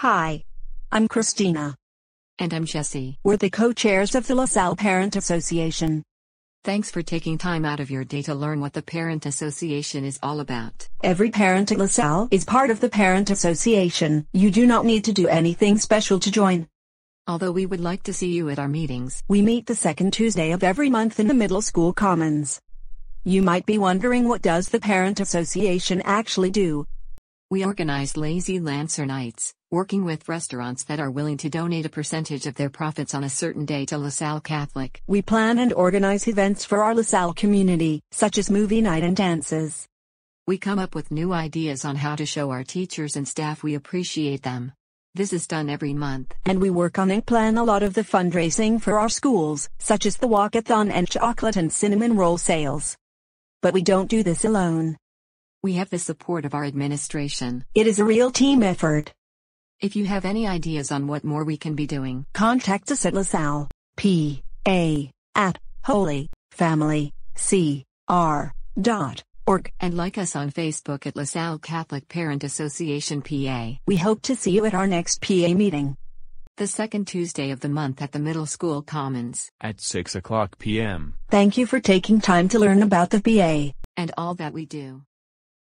Hi. I'm Christina. And I'm Jesse. We're the co-chairs of the LaSalle Parent Association. Thanks for taking time out of your day to learn what the Parent Association is all about. Every parent at LaSalle is part of the Parent Association. You do not need to do anything special to join. Although we would like to see you at our meetings. We meet the second Tuesday of every month in the middle school commons. You might be wondering what does the Parent Association actually do? We organize lazy Lancer nights, working with restaurants that are willing to donate a percentage of their profits on a certain day to LaSalle Catholic. We plan and organize events for our LaSalle community, such as movie night and dances. We come up with new ideas on how to show our teachers and staff we appreciate them. This is done every month. And we work on and plan a lot of the fundraising for our schools, such as the walkathon and chocolate and cinnamon roll sales. But we don't do this alone. We have the support of our administration. It is a real team effort. If you have any ideas on what more we can be doing, contact us at LaSalle, P, A, at, Holy, Family, C, R, dot, org. And like us on Facebook at LaSalle Catholic Parent Association PA. We hope to see you at our next PA meeting. The second Tuesday of the month at the Middle School Commons. At 6 o'clock p.m. Thank you for taking time to learn about the PA. And all that we do.